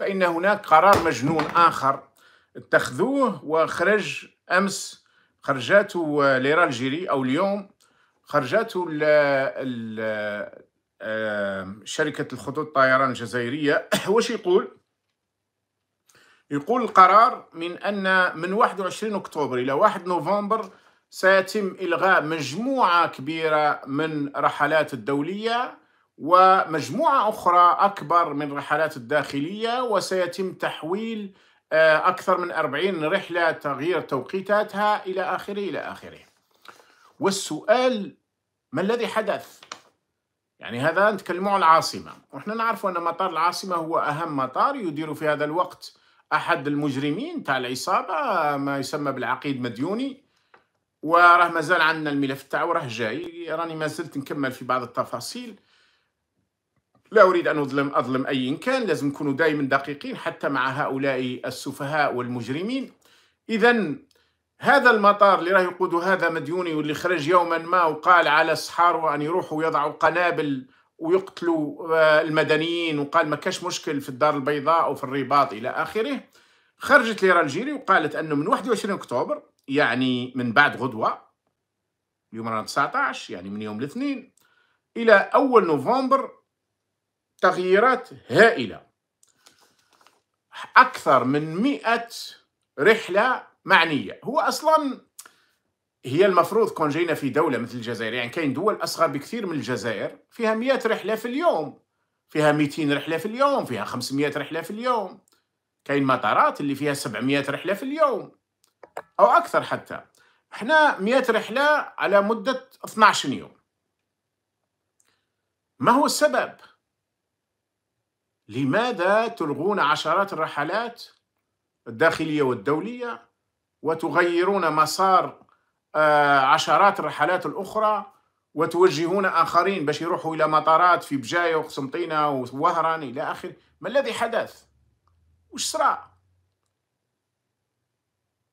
فإن هناك قرار مجنون آخر اتخذوه وخرج أمس خرجاته ليرا الجيري أو اليوم خرجاته آه، شركة الخطوط الطيران الجزائرية واش يقول؟ يقول القرار من أن من 21 أكتوبر إلى 1 نوفمبر سيتم إلغاء مجموعة كبيرة من رحلات الدولية ومجموعة أخرى أكبر من رحلات الداخلية وسيتم تحويل آه، أكثر من 40 رحلة تغيير توقيتاتها إلى آخره إلى آخره والسؤال ما الذي حدث؟ يعني هذا نتكلم عن العاصمة ونحن نعرف أن مطار العاصمة هو أهم مطار يدير في هذا الوقت أحد المجرمين تاع العصابة ما يسمى بالعقيد مديوني وراه مازال عندنا الملف تاعو راه جاي راني ما زلت نكمل في بعض التفاصيل لا أريد أن أظلم أظلم أي كان لازم نكونوا دائما دقيقين حتى مع هؤلاء السفهاء والمجرمين إذا هذا المطار اللي راه يقود هذا مديوني واللي خرج يوما ما وقال على الصحار أن يروحوا يضعوا قنابل ويقتلوا آه، المدنيين وقال ما كاش مشكل في الدار البيضاء وفي الرباط إلى آخره خرجت ليرة الجيري وقالت أنه من 21 أكتوبر يعني من بعد غدوة اليوم رانا 19 يعني من يوم الاثنين إلى أول نوفمبر تغييرات هائلة أكثر من مئة رحلة معنية هو أصلا هي المفروض كون جينا في دولة مثل الجزائر يعني كاين دول أصغر بكثير من الجزائر فيها مئة رحلة في اليوم فيها مئتين رحلة في اليوم فيها خمسمائة رحلة في اليوم كاين مطارات اللي فيها سبعمائة رحلة في اليوم أو أكثر حتى احنا مئة رحلة على مدة 12 يوم ما هو السبب؟ لماذا تلغون عشرات الرحلات الداخلية والدولية وتغيرون مسار آه، عشرات الرحلات الأخرى وتوجهون آخرين باش يروحوا إلى مطارات في بجاية وقسنطينة ووهران إلى آخره ما الذي حدث؟ وش صرا؟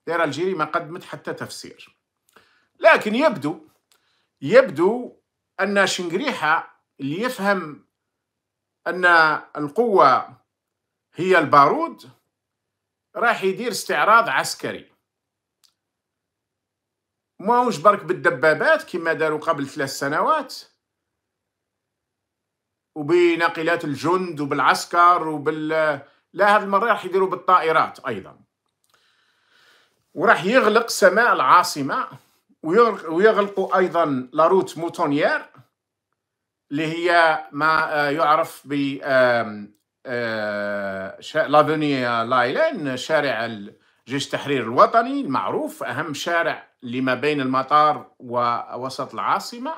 دير الجيري ما قدمت حتى تفسير لكن يبدو يبدو أن شنقريحة اللي يفهم أن القوة هي البارود راح يدير استعراض عسكري ماهوش برك بالدبابات كما داروا قبل ثلاث سنوات وبناقلات الجند وبالعسكر وبال لا هذه المره راح يديروا بالطائرات ايضا وراح يغلق سماء العاصمه ويغلقوا ايضا لاروت موتونيير اللي هي ما آه، يعرف ب آه، لافوني لايلان شارع جيش التحرير الوطني المعروف أهم شارع اللي ما بين المطار ووسط العاصمة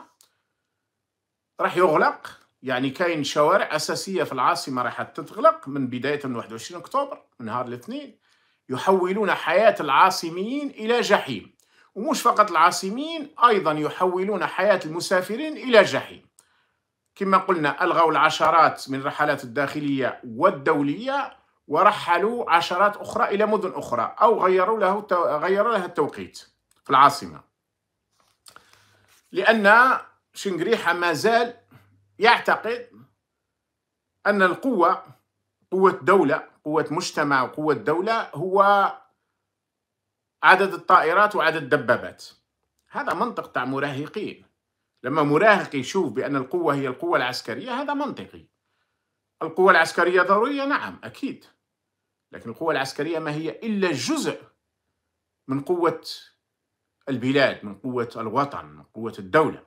راح يغلق يعني كاين شوارع أساسية في العاصمة راح تتغلق من بداية من 21 أكتوبر من نهار الاثنين يحولون حياة العاصميين إلى جحيم ومش فقط العاصميين أيضا يحولون حياة المسافرين إلى جحيم كما قلنا ألغوا العشرات من الرحلات الداخلية والدولية ورحلوا عشرات أخرى إلى مدن أخرى أو غيروا له غيروا لها التوقيت في العاصمة لأن شنقريحة ما زال يعتقد أن القوة قوة دولة قوة مجتمع وقوة دولة هو عدد الطائرات وعدد الدبابات هذا منطق تاع مراهقين لما مراهق يشوف بأن القوة هي القوة العسكرية هذا منطقي القوة العسكرية ضرورية نعم أكيد لكن القوة العسكرية ما هي إلا جزء من قوة البلاد من قوة الوطن من قوة الدولة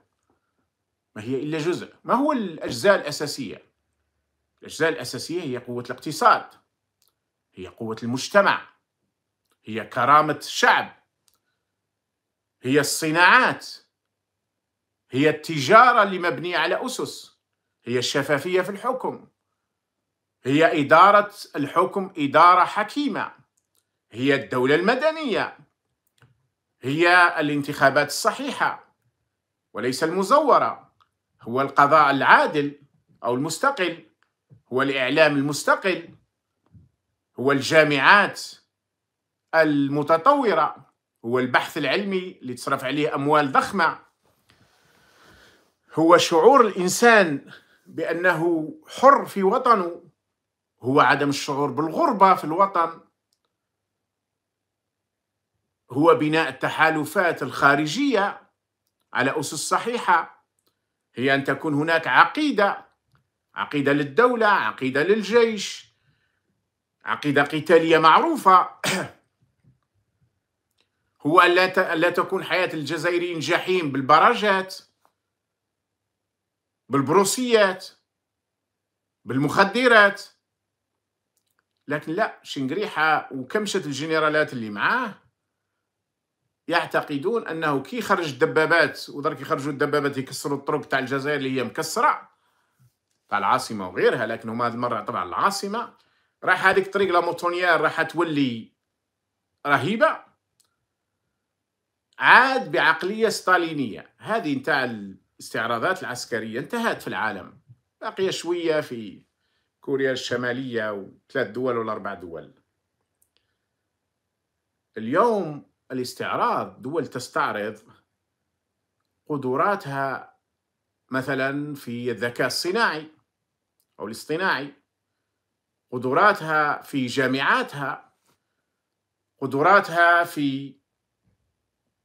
ما هي إلا جزء ما هو الأجزاء الأساسية الأجزاء الأساسية هي قوة الاقتصاد هي قوة المجتمع هي كرامة الشعب هي الصناعات هي التجارة اللي مبنية على أسس هي الشفافية في الحكم هي إدارة الحكم إدارة حكيمة هي الدولة المدنية هي الانتخابات الصحيحة وليس المزورة هو القضاء العادل أو المستقل هو الإعلام المستقل هو الجامعات المتطورة هو البحث العلمي اللي تصرف عليه أموال ضخمة هو شعور الانسان بانه حر في وطنه هو عدم الشعور بالغربه في الوطن هو بناء التحالفات الخارجيه على اسس صحيحه هي ان تكون هناك عقيده عقيده للدوله عقيده للجيش عقيده قتاليه معروفه هو ألا لا تكون حياه الجزائريين جحيم بالبراجات بالبروسيات بالمخدرات لكن لا شنقريحة وكمشة الجنرالات اللي معاه يعتقدون انه كي خرج الدبابات ودرك يخرجوا الدبابات يكسروا الطرق تاع الجزائر اللي هي مكسره تاع العاصمه وغيرها لكن هما هذه المره طبعا العاصمه راح هذيك الطريق لا راح تولي رهيبه عاد بعقليه ستالينيه هذه نتاع الاستعراضات العسكرية انتهت في العالم بقي شوية في كوريا الشمالية وثلاث دول ولا دول اليوم الاستعراض دول تستعرض قدراتها مثلا في الذكاء الصناعي أو الاصطناعي قدراتها في جامعاتها قدراتها في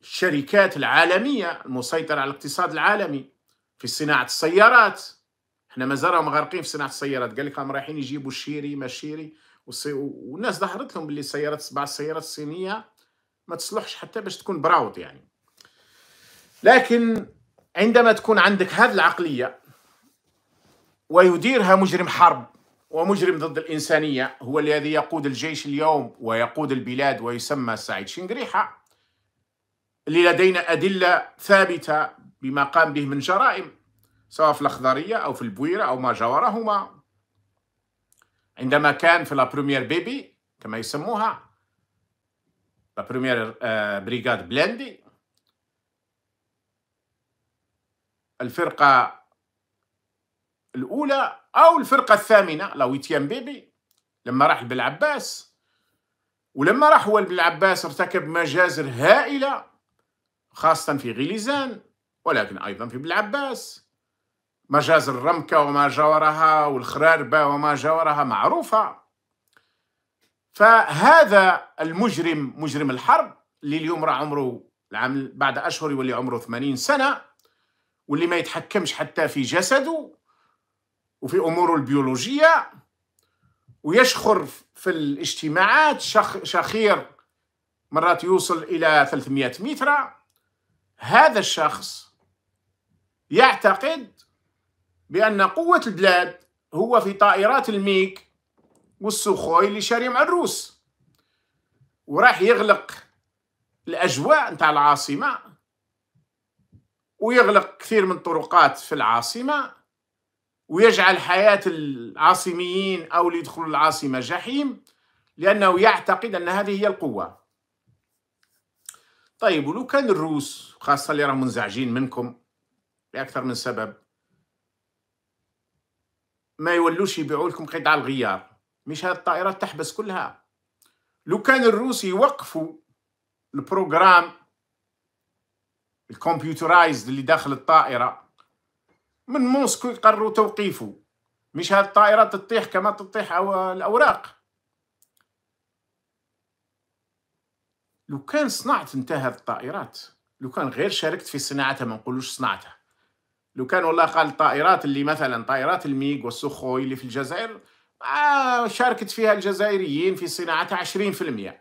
الشركات العالمية المسيطرة على الاقتصاد العالمي في صناعة السيارات احنا مازالهم غارقين في صناعة السيارات قال لك هم رايحين يجيبوا الشيري ما الشيري والناس ظهرت لهم باللي السيارات سبع السيارات الصينية ما تصلحش حتى باش تكون براود يعني لكن عندما تكون عندك هذه العقلية ويديرها مجرم حرب ومجرم ضد الإنسانية هو الذي يقود الجيش اليوم ويقود البلاد ويسمى سعيد شنقريحة اللي لدينا أدلة ثابتة بما قام به من جرائم سواء في الأخضرية أو في البويرة أو ما جاورهما عندما كان في لا بيبي كما يسموها لا آه، بريغاد بلاندي الفرقة الأولى أو الفرقة الثامنة لا ويتيام بيبي لما راح بالعباس ولما راح هو بالعباس ارتكب مجازر هائلة خاصة في غليزان ولكن أيضا في بلعباس مجاز الرمكة وما جاورها والخراربة وما جاورها معروفة فهذا المجرم مجرم الحرب اللي اليوم راه عمره العام بعد أشهر يولي عمره 80 سنة واللي ما يتحكمش حتى في جسده وفي أموره البيولوجية ويشخر في الاجتماعات شخ شخير مرات يوصل إلى 300 متر هذا الشخص يعتقد بأن قوة البلاد هو في طائرات الميك والسوخوي اللي شاريهم على الروس وراح يغلق الأجواء نتاع العاصمة ويغلق كثير من الطرقات في العاصمة ويجعل حياة العاصميين أو اللي يدخلوا العاصمة جحيم لأنه يعتقد أن هذه هي القوة طيب ولو كان الروس خاصة اللي راهم منزعجين منكم لأكثر من سبب ما يولوش يبيعوا لكم قطع الغيار مش هاد الطائرات تحبس كلها لو كان الروس يوقفوا البروغرام الكمبيوترايزد اللي داخل الطائرة من موسكو يقرروا توقيفه مش هاد الطائرات تطيح كما تطيح الأوراق لو كان صنعت انت هذه الطائرات لو كان غير شاركت في صناعتها ما نقولوش صنعتها لو كان والله قال الطائرات اللي مثلا طائرات الميغ والسخوي اللي في الجزائر آه، شاركت فيها الجزائريين في صناعتها 20%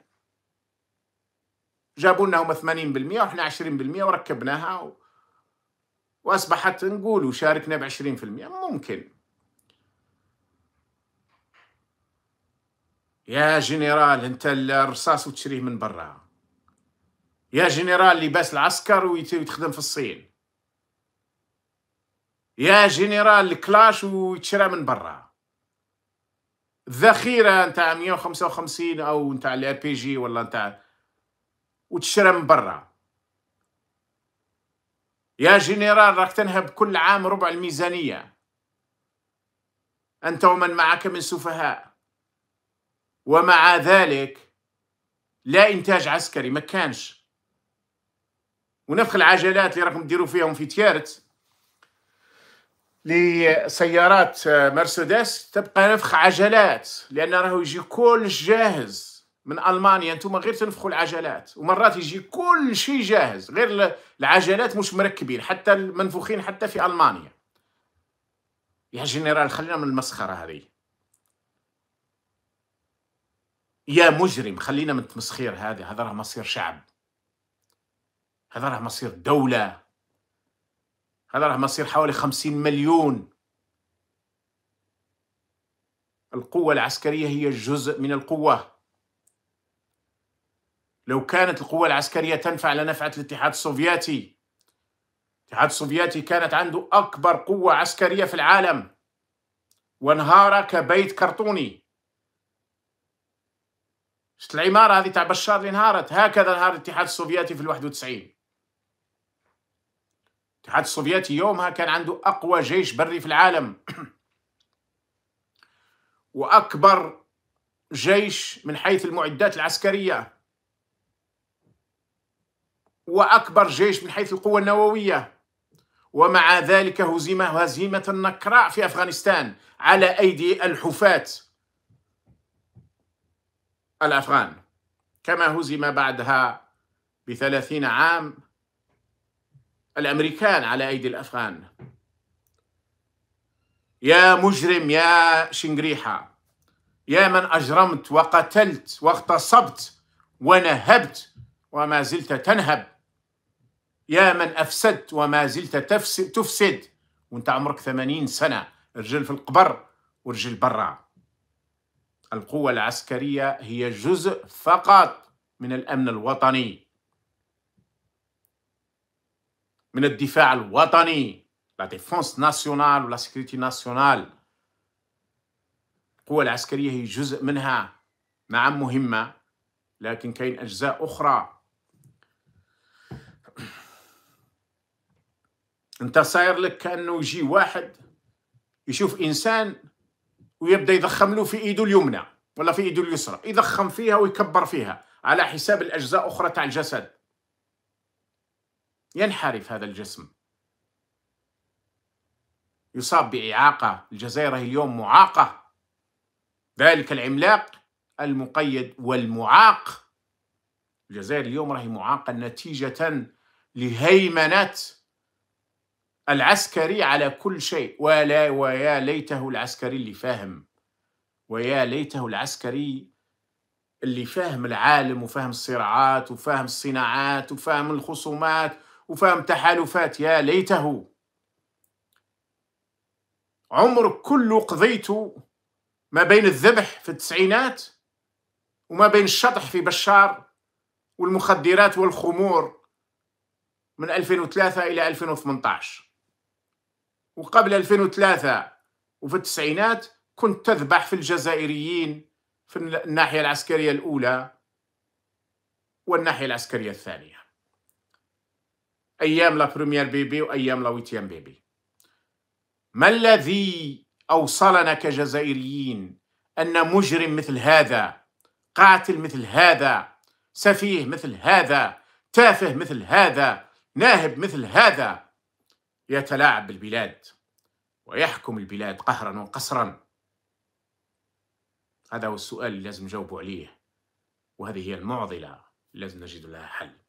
جابوا لنا هما 80% وحنا 20% وركبناها و... واصبحت نقول شاركنا ب 20% ممكن يا جنرال انت الرصاص وتشريه من برا يا جنرال لباس العسكر ويتخدم في الصين يا جنرال الكلاش ويتشرى من برا الذخيره نتاع 155 او نتاع الار بي جي ولا نتاع وتشرى من برا يا جنرال راك تنهب كل عام ربع الميزانيه انت ومن معك من سفهاء ومع ذلك لا انتاج عسكري ما كانش ونفخ العجلات اللي راكم ديروا فيهم في تيارت لسيارات مرسيدس تبقى نفخ عجلات لان راهو يجي كلش جاهز من المانيا انتم غير تنفخوا العجلات ومرات يجي كل شيء جاهز غير العجلات مش مركبين حتى المنفوخين حتى في المانيا يا جنرال خلينا من المسخره هذه يا مجرم خلينا من التمسخير هذا هذا راه مصير شعب هذا راه مصير دولة هذا راه مصير حوالي خمسين مليون القوة العسكرية هي جزء من القوة لو كانت القوة العسكرية تنفع لنفعت الاتحاد السوفيتي الاتحاد السوفيتي كانت عنده أكبر قوة عسكرية في العالم وانهار كبيت كرتوني شت العمارة هذه تاع بشار اللي انهارت هكذا انهار الاتحاد السوفيتي في الواحد وتسعين الاتحاد السوفيتي يومها كان عنده أقوى جيش بري في العالم وأكبر جيش من حيث المعدات العسكرية وأكبر جيش من حيث القوة النووية ومع ذلك هزيمة هزيمة نكراء في أفغانستان على أيدي الحفاة الأفغان كما هزم بعدها بثلاثين عام الأمريكان على أيدي الأفغان يا مجرم يا شنقريحة يا من أجرمت وقتلت واغتصبت ونهبت وما زلت تنهب يا من أفسدت وما زلت تفسد, تفسد وانت عمرك ثمانين سنة رجل في القبر ورجل برا القوة العسكرية هي جزء فقط من الأمن الوطني من الدفاع الوطني لا ديفونس ناسيونال ولا سيكوريتي ناسيونال القوة العسكرية هي جزء منها نعم مهمة لكن كاين أجزاء أخرى أنت صاير لك كأنه يجي واحد يشوف إنسان ويبدأ يضخم له في إيده اليمنى ولا في إيده اليسرى يضخم فيها ويكبر فيها على حساب الأجزاء أخرى تاع الجسد ينحرف هذا الجسم يصاب بإعاقة الجزائر اليوم معاقة ذلك العملاق المقيد والمعاق الجزائر اليوم راهي معاقة نتيجة لهيمنة العسكري على كل شيء ولا ويا ليته العسكري اللي فاهم ويا ليته العسكري اللي فاهم العالم وفاهم الصراعات وفاهم الصناعات وفاهم الخصومات وفاهم تحالفات يا ليته عمرك كله قضيته ما بين الذبح في التسعينات وما بين الشطح في بشار والمخدرات والخمور من 2003 إلى 2018 وقبل 2003 وفي التسعينات كنت تذبح في الجزائريين في الناحية العسكرية الأولى والناحية العسكرية الثانية ايام لا بريمير بيبي وايام لا ويتيام بيبي ما الذي اوصلنا كجزائريين ان مجرم مثل هذا قاتل مثل هذا سفيه مثل هذا تافه مثل هذا ناهب مثل هذا يتلاعب بالبلاد ويحكم البلاد قهرا وقسرا هذا هو السؤال اللي لازم نجاوبوا عليه وهذه هي المعضله اللي لازم نجد لها حل